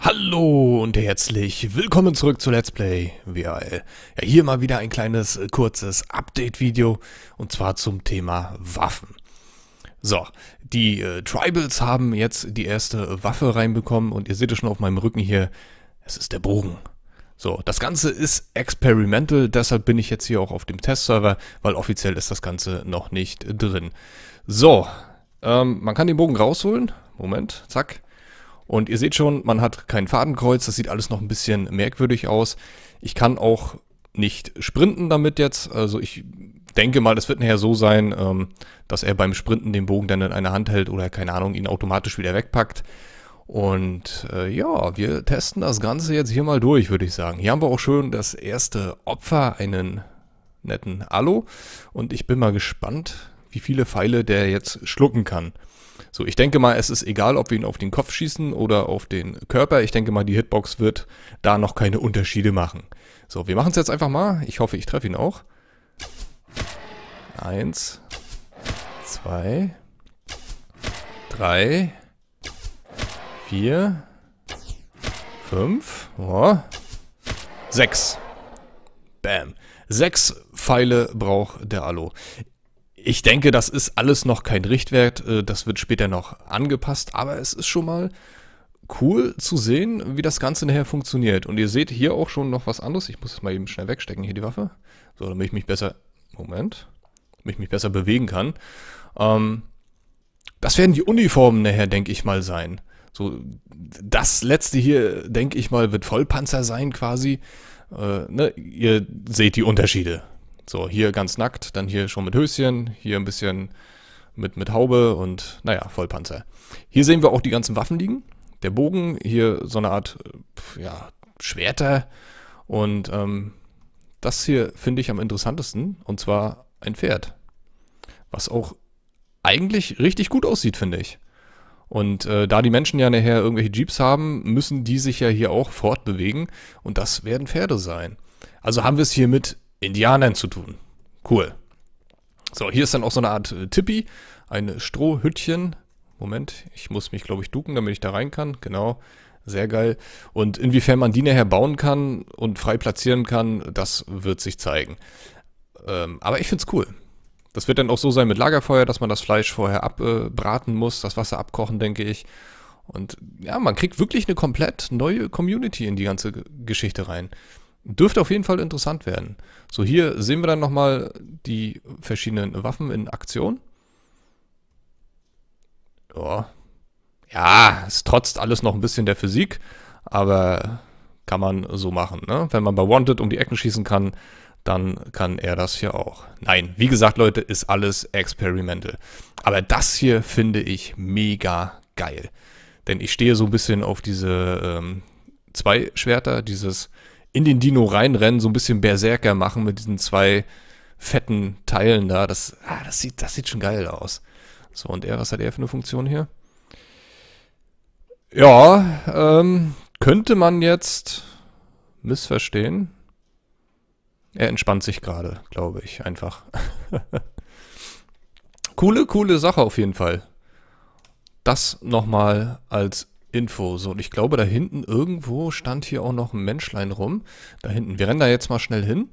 Hallo und herzlich willkommen zurück zu Let's Play VRL. Ja, hier mal wieder ein kleines, äh, kurzes Update-Video und zwar zum Thema Waffen. So, die äh, Tribals haben jetzt die erste Waffe reinbekommen und ihr seht es schon auf meinem Rücken hier, es ist der Bogen. So, das Ganze ist experimental, deshalb bin ich jetzt hier auch auf dem Testserver, weil offiziell ist das Ganze noch nicht drin. So, ähm, man kann den Bogen rausholen. Moment, zack. Und ihr seht schon, man hat kein Fadenkreuz, das sieht alles noch ein bisschen merkwürdig aus. Ich kann auch nicht sprinten damit jetzt, also ich denke mal, es wird nachher so sein, ähm, dass er beim Sprinten den Bogen dann in einer Hand hält oder, keine Ahnung, ihn automatisch wieder wegpackt. Und äh, ja, wir testen das Ganze jetzt hier mal durch, würde ich sagen. Hier haben wir auch schon das erste Opfer, einen netten Alu. Und ich bin mal gespannt, wie viele Pfeile der jetzt schlucken kann. So, ich denke mal, es ist egal, ob wir ihn auf den Kopf schießen oder auf den Körper. Ich denke mal, die Hitbox wird da noch keine Unterschiede machen. So, wir machen es jetzt einfach mal. Ich hoffe, ich treffe ihn auch. Eins, zwei, drei, vier, fünf, oh, sechs. Bam. Sechs Pfeile braucht der Alu. Ich denke, das ist alles noch kein Richtwert, äh, das wird später noch angepasst, aber es ist schon mal cool zu sehen, wie das Ganze nachher funktioniert. Und ihr seht hier auch schon noch was anderes. Ich muss es mal eben schnell wegstecken, hier die Waffe. So, damit ich mich besser... Moment. Damit ich mich besser bewegen kann. Ähm, das werden die Uniformen nachher, denke ich mal, sein. So, das letzte hier, denke ich mal, wird Vollpanzer sein quasi. Äh, ne? Ihr seht die Unterschiede. So, hier ganz nackt, dann hier schon mit Höschen, hier ein bisschen mit, mit Haube und naja, Vollpanzer. Hier sehen wir auch die ganzen Waffen liegen. Der Bogen, hier so eine Art ja, Schwerter. Und ähm, das hier finde ich am interessantesten, und zwar ein Pferd. Was auch eigentlich richtig gut aussieht, finde ich. Und äh, da die Menschen ja nachher irgendwelche Jeeps haben, müssen die sich ja hier auch fortbewegen. Und das werden Pferde sein. Also haben wir es hier mit Indianern zu tun. Cool. So, hier ist dann auch so eine Art äh, Tipi, ein Strohhütchen. Moment, ich muss mich, glaube ich, duken, damit ich da rein kann. Genau, sehr geil. Und inwiefern man die nachher bauen kann und frei platzieren kann, das wird sich zeigen. Ähm, aber ich finde es cool. Das wird dann auch so sein mit Lagerfeuer, dass man das Fleisch vorher abbraten äh, muss, das Wasser abkochen, denke ich. Und ja, man kriegt wirklich eine komplett neue Community in die ganze Geschichte rein. Dürfte auf jeden Fall interessant werden. So, hier sehen wir dann nochmal die verschiedenen Waffen in Aktion. Ja. ja, es trotzt alles noch ein bisschen der Physik, aber kann man so machen. Ne? Wenn man bei Wanted um die Ecken schießen kann, dann kann er das hier auch. Nein, wie gesagt, Leute, ist alles experimental. Aber das hier finde ich mega geil. Denn ich stehe so ein bisschen auf diese ähm, zwei Schwerter, dieses in den Dino reinrennen, so ein bisschen Berserker machen mit diesen zwei fetten Teilen da. Das, ah, das, sieht, das sieht schon geil aus. So, und er, was hat er für eine Funktion hier? Ja, ähm, könnte man jetzt missverstehen. Er entspannt sich gerade, glaube ich, einfach. coole, coole Sache auf jeden Fall. Das nochmal als Info. So, und ich glaube, da hinten irgendwo stand hier auch noch ein Menschlein rum. Da hinten. Wir rennen da jetzt mal schnell hin.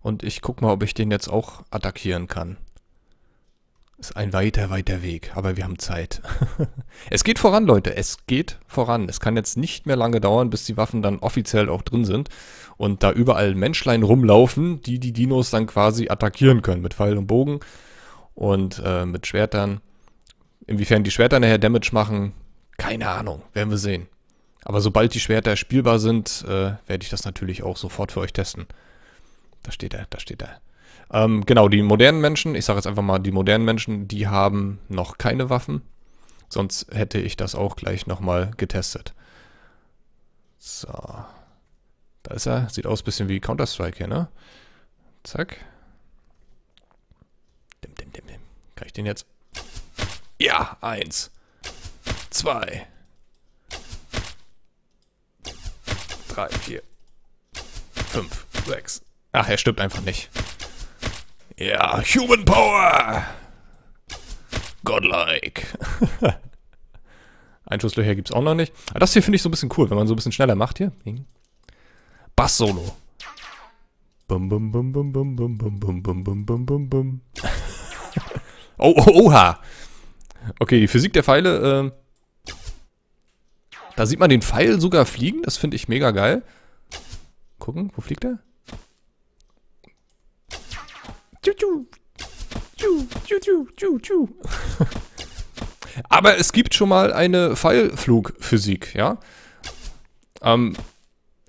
Und ich guck mal, ob ich den jetzt auch attackieren kann. Ist ein weiter, weiter Weg, aber wir haben Zeit. es geht voran, Leute. Es geht voran. Es kann jetzt nicht mehr lange dauern, bis die Waffen dann offiziell auch drin sind. Und da überall Menschlein rumlaufen, die die Dinos dann quasi attackieren können. Mit Pfeil und Bogen und äh, mit Schwertern. Inwiefern die Schwerter nachher Damage machen, keine Ahnung, werden wir sehen. Aber sobald die Schwerter spielbar sind, äh, werde ich das natürlich auch sofort für euch testen. Da steht er, da steht er. Ähm, genau, die modernen Menschen, ich sage jetzt einfach mal, die modernen Menschen, die haben noch keine Waffen. Sonst hätte ich das auch gleich nochmal getestet. So. Da ist er. Sieht aus ein bisschen wie Counter-Strike hier, ne? Zack. Dim, dim, dim, dim. Kann ich den jetzt... Ja, eins. Zwei. Drei, vier. Fünf, sechs. Ach, er stirbt einfach nicht. Ja, Human Power! Godlike. Einschusslöcher gibt es auch noch nicht. Aber das hier finde ich so ein bisschen cool, wenn man so ein bisschen schneller macht hier. Bass-Solo. Bum, bum, bum, bum, bum, bum, bum, bum, bum, bum, bum, bum, bum. oh, oh, oha! Okay, die Physik der Pfeile ähm. Da sieht man den Pfeil sogar fliegen. Das finde ich mega geil. Gucken, wo fliegt er? Aber es gibt schon mal eine Pfeilflugphysik, ja? Ähm,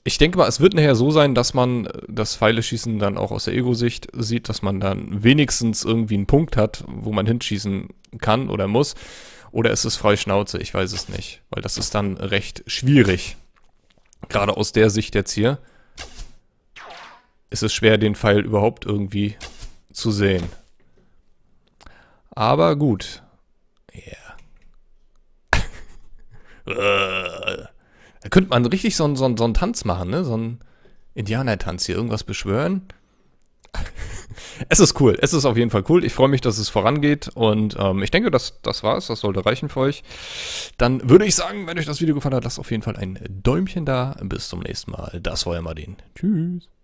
ich denke mal, es wird nachher so sein, dass man äh, das Pfeileschießen dann auch aus der Ego-Sicht sieht, dass man dann wenigstens irgendwie einen Punkt hat, wo man hinschießen kann oder muss. Oder ist es frei Schnauze? Ich weiß es nicht, weil das ist dann recht schwierig. Gerade aus der Sicht jetzt hier ist es schwer, den Pfeil überhaupt irgendwie zu sehen. Aber gut. Yeah. da könnte man richtig so, so, so einen Tanz machen, ne? So einen Indianertanz hier. Irgendwas beschwören es ist cool. Es ist auf jeden Fall cool. Ich freue mich, dass es vorangeht. Und ähm, ich denke, das, das war's. Das sollte reichen für euch. Dann würde ich sagen, wenn euch das Video gefallen hat, lasst auf jeden Fall ein Däumchen da. Bis zum nächsten Mal. Das war ja Martin. Tschüss.